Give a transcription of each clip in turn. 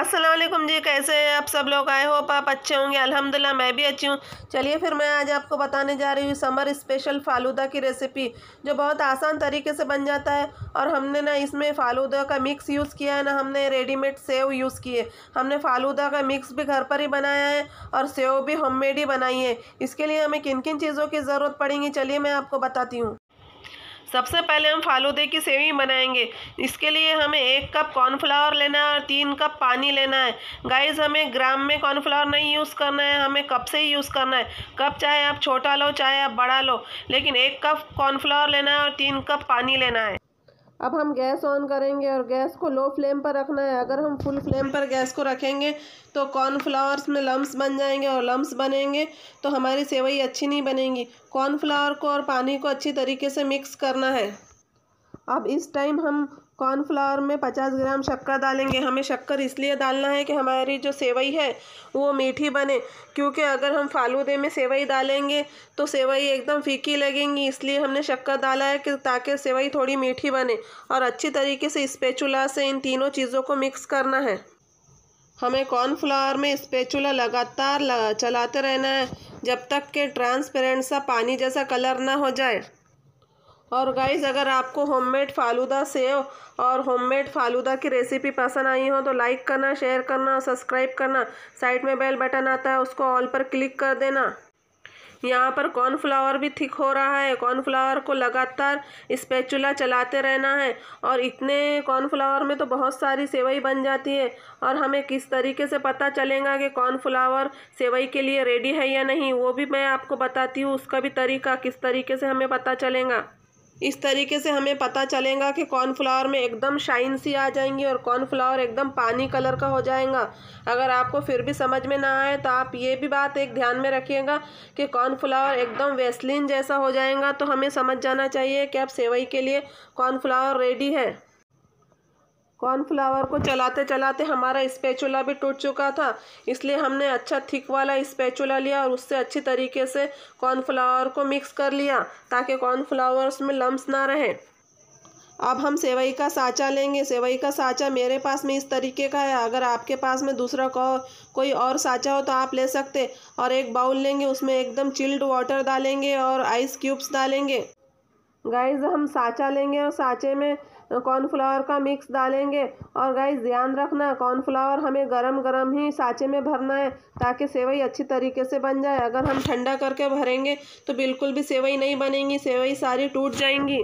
असलम जी कैसे हैं आप सब लोग आए हो आप अच्छे होंगे अल्हम्दुलिल्लाह मैं भी अच्छी हूँ चलिए फिर मैं आज आपको बताने जा रही हूँ समर स्पेशल फालूदा की रेसिपी जो बहुत आसान तरीके से बन जाता है और हमने ना इसमें फालूदा का मिक्स यूज़ किया है ना हमने रेडीमेड सेव यूज़ किए हमने फालूदा का मिक्स भी घर पर ही बनाया है और सेव भी होम ही बनाई है इसके लिए हमें किन किन चीज़ों की ज़रूरत पड़ेगी चलिए मैं आपको बताती हूँ सबसे पहले हम फालूदे की सेवी बनाएंगे इसके लिए हमें एक कप कॉर्नफ्लावर लेना है और तीन कप पानी लेना है गाइस हमें ग्राम में कॉर्नफ्लावर नहीं यूज़ करना है हमें कप से ही यूज़ करना है कप चाहे आप छोटा लो चाहे आप बड़ा लो लेकिन एक कप कॉर्नफ्लावर लेना है और तीन कप पानी लेना है अब हम गैस ऑन करेंगे और गैस को लो फ्लेम पर रखना है अगर हम फुल फ्लेम पर गैस को रखेंगे तो कॉर्नफ्लावर्स में लम्ब बन जाएंगे और लम्स बनेंगे तो हमारी सेवई अच्छी नहीं बनेगी कॉर्नफ्लावर को और पानी को अच्छी तरीके से मिक्स करना है अब इस टाइम हम कॉर्नफ्लावर में पचास ग्राम शक्कर डालेंगे हमें शक्कर इसलिए डालना है कि हमारी जो सेवई है वो मीठी बने क्योंकि अगर हम फालूदे में सेवई डालेंगे तो सेवई एकदम फीकी लगेंगी इसलिए हमने शक्कर डाला है कि ताकि सेवई थोड़ी मीठी बने और अच्छी तरीके से स्पेचुला से इन तीनों चीज़ों को मिक्स करना है हमें कॉर्नफ्लावर में स्पेचुला लगातार लगा, चलाते रहना है जब तक कि ट्रांसपेरेंट सा पानी जैसा कलर ना हो जाए और गाइज़ अगर आपको होममेड फालूदा सेव और होममेड फालूदा की रेसिपी पसंद आई हो तो लाइक करना शेयर करना और सब्सक्राइब करना साइड में बेल बटन आता है उसको ऑल पर क्लिक कर देना यहाँ पर कॉर्नफ्लावर भी थिक हो रहा है कॉर्नफ्लावर को लगातार स्पेचुला चलाते रहना है और इतने कॉर्नफ्लावर में तो बहुत सारी सेवई बन जाती है और हमें किस तरीके से पता चलेगा कि कॉर्नफ्लावर सेवई के लिए रेडी है या नहीं वो भी मैं आपको बताती हूँ उसका भी तरीका किस तरीके से हमें पता चलेगा इस तरीके से हमें पता चलेगा कि कॉर्नफ्लावर में एकदम शाइन सी आ जाएंगी और कॉर्नफ्लावर एकदम पानी कलर का हो जाएगा अगर आपको फिर भी समझ में ना आए तो आप ये भी बात एक ध्यान में रखिएगा कि कॉर्नफ्लावर एकदम वेस्लिन जैसा हो जाएगा तो हमें समझ जाना चाहिए कि अब सेवई के लिए कॉर्नफ्लावर रेडी है कॉर्नफ्लावर को चलाते चलाते हमारा स्पैचुला भी टूट चुका था इसलिए हमने अच्छा थिक वाला स्पेचुला लिया और उससे अच्छी तरीके से कॉर्नफ्लावर को मिक्स कर लिया ताकि कॉर्नफ्लावर उसमें लम्ब ना रहें अब हम सेवई का साँचा लेंगे सेवई का साँचा मेरे पास में इस तरीके का है अगर आपके पास में दूसरा को, कोई और साँचा हो तो आप ले सकते और एक बाउल लेंगे उसमें एकदम चिल्ड वाटर डालेंगे और आइस क्यूब्स डालेंगे गाइज हम साचा लेंगे और साँचे में कॉर्नफ्लावर का मिक्स डालेंगे और गाइज ध्यान रखना कॉर्नफ्लावर हमें गरम गरम ही साँचे में भरना है ताकि सेवई अच्छी तरीके से बन जाए अगर हम ठंडा करके भरेंगे तो बिल्कुल भी सेवई नहीं बनेंगी सेवई सारी टूट जाएंगी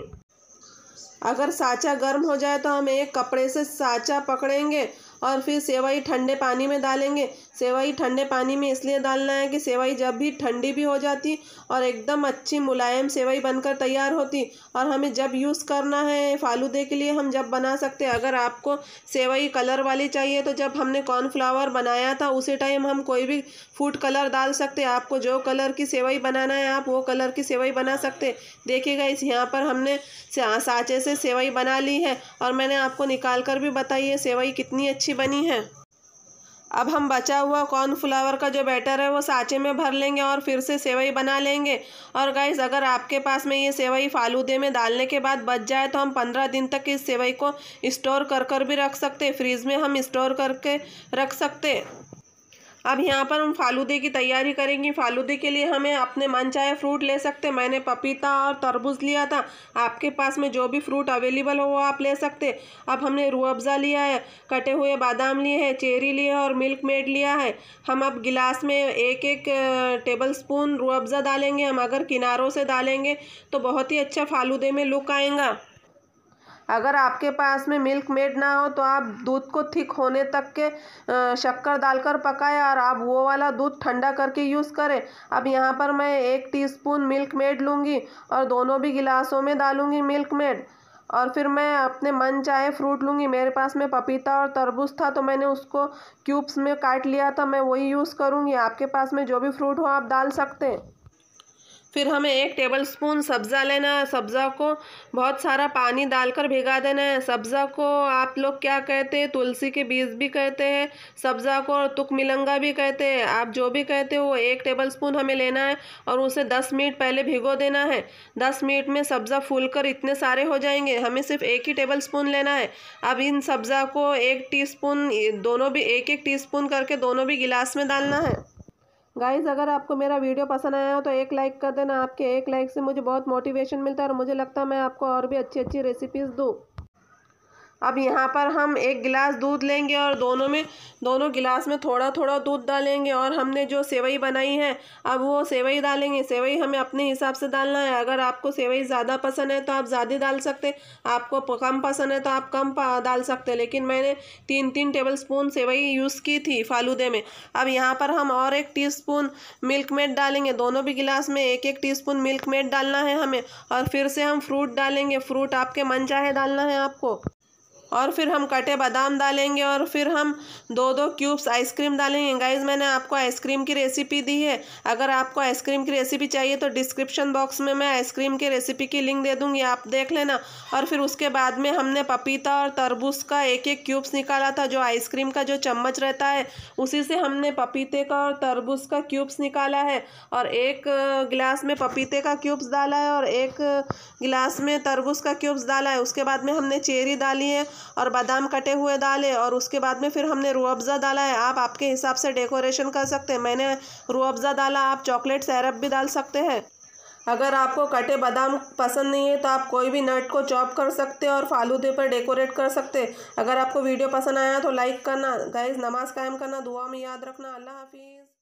अगर साँचा गर्म हो जाए तो हम एक कपड़े से साँचा पकड़ेंगे और फिर सेवई ठंडे पानी में डालेंगे सेवई ठंडे पानी में इसलिए डालना है कि सेवई जब भी ठंडी भी हो जाती और एकदम अच्छी मुलायम सेवई बनकर तैयार होती और हमें जब यूज़ करना है फालूदे के लिए हम जब बना सकते हैं अगर आपको सेवई कलर वाली चाहिए तो जब हमने कॉर्नफ्लावर बनाया था उसी टाइम हम कोई भी फूड कलर डाल सकते आपको जो कलर की सेवई बनाना है आप वो कलर की सेवई बना सकते देखिएगा इस यहाँ पर हमने साँचे से सेवई बना ली है और मैंने आपको निकाल कर भी बताई है सेवई कितनी अच्छी बनी है अब हम बचा हुआ कॉर्नफ्लावर का जो बैटर है वो साँचे में भर लेंगे और फिर से सेवई बना लेंगे और गाइज अगर आपके पास में ये सेवई फालूदे में डालने के बाद बच जाए तो हम पंद्रह दिन तक इस सेवई को स्टोर कर कर भी रख सकते फ्रीज में हम स्टोर करके रख सकते अब यहाँ पर हम फालूदे की तैयारी करेंगे फालूदे के लिए हमें अपने मन चाहे फ्रूट ले सकते मैंने पपीता और तरबूज लिया था आपके पास में जो भी फ्रूट अवेलेबल हो वो आप ले सकते अब हमने रू अफ़ज़ा लिया है कटे हुए बादाम लिए हैं चेरी लिए और मिल्क मेड लिया है हम अब गिलास में एक एक टेबल स्पून रू अफ़ज़ा डालेंगे हम अगर किनारों से डालेंगे तो बहुत ही अच्छा फालूदे में लुक आएगा अगर आपके पास में मिल्क मेड ना हो तो आप दूध को थिक होने तक के शक्कर डालकर पकाएं और आप वो वाला दूध ठंडा करके यूज़ करें अब यहाँ पर मैं एक टीस्पून मिल्क मेड लूँगी और दोनों भी गिलासों में डालूँगी मिल्क मेड और फिर मैं अपने मन चाहे फ्रूट लूँगी मेरे पास में पपीता और तरबूज था तो मैंने उसको क्यूब्स में काट लिया था मैं वही यूज़ करूँगी आपके पास में जो भी फ्रूट हो आप डाल सकते हैं फिर हमें एक टेबलस्पून सब्ज़ा लेना है सब्ज़ा को बहुत सारा पानी डालकर भिगा देना है सब्ज़ा को आप लोग क्या कहते हैं तुलसी के बीज भी कहते हैं सब्ज़ा को तुक मिलंगा भी कहते हैं आप जो भी कहते हो वो एक स्पून हमें लेना है और उसे दस मिनट पहले भिगो देना है दस मिनट में सब्ज़ा फूल कर इतने सारे हो जाएंगे हमें सिर्फ एक ही टेबल स्पून लेना है अब इन सब्ज़ा को एक टीस्पून दोनों भी एक एक टीस्पून करके दोनों भी गिलास में डालना है गाइज अगर आपको मेरा वीडियो पसंद आया हो तो एक लाइक कर देना आपके एक लाइक से मुझे बहुत मोटिवेशन मिलता है और मुझे लगता है मैं आपको और भी अच्छी अच्छी रेसिपीज़ दूँ अब यहाँ पर हम एक गिलास दूध लेंगे और दोनों में दोनों गिलास में थोड़ा थोड़ा दूध डालेंगे और हमने जो सेवई बनाई है अब वो सेवई डालेंगे सेवई हमें अपने हिसाब से डालना है अगर आपको सेवई ज़्यादा पसंद है तो आप ज़्यादा डाल सकते आपको कम पसंद है तो आप कम डाल सकते लेकिन मैंने तीन तीन टेबल स्पून सेवई यूज़ की थी फालूदे में अब यहाँ पर हम और एक स्पून मिल्क मेड डालेंगे दोनों भी गिलास में एक एक स्पून मिल्क मेड डालना है हमें और फिर से हम फ्रूट डालेंगे फ्रूट आपके मन चाहे डालना है आपको और फिर हम कटे बादाम डालेंगे और फिर हम दो दो क्यूब्स आइसक्रीम डालेंगे गाइज मैंने आपको आइसक्रीम की रेसिपी दी है अगर आपको आइसक्रीम की रेसिपी चाहिए तो डिस्क्रिप्शन बॉक्स में मैं आइसक्रीम की रेसिपी की लिंक दे दूँगी आप देख लेना और फिर उसके बाद में हमने पपीता और तरबूज का एक एक क्यूब्स निकाला था जो आइसक्रीम का जो चम्मच रहता है उसी से हमने पपीते का और तरबूज का क्यूब्स निकाला है और एक गिलास में पपीते का क्यूब्स डाला है और एक गिलास में तरबूज का क्यूब्स डाला है उसके बाद में हमने चेरी डाली है और बादाम कटे हुए डाले और उसके बाद में फिर हमने रूअफ़ज़ा डाला है आप आपके हिसाब से डेकोरेशन कर सकते हैं मैंने रूअफ़ज़ा डाला आप चॉकलेट सैरप भी डाल सकते हैं अगर आपको कटे बादाम पसंद नहीं है तो आप कोई भी नट को चॉप कर सकते हैं और फालूदे पर डेकोरेट कर सकते हैं अगर आपको वीडियो पसंद आया तो लाइक करना गाइज नमाज कायम करना दुआ में याद रखना अल्लाह हाफिज़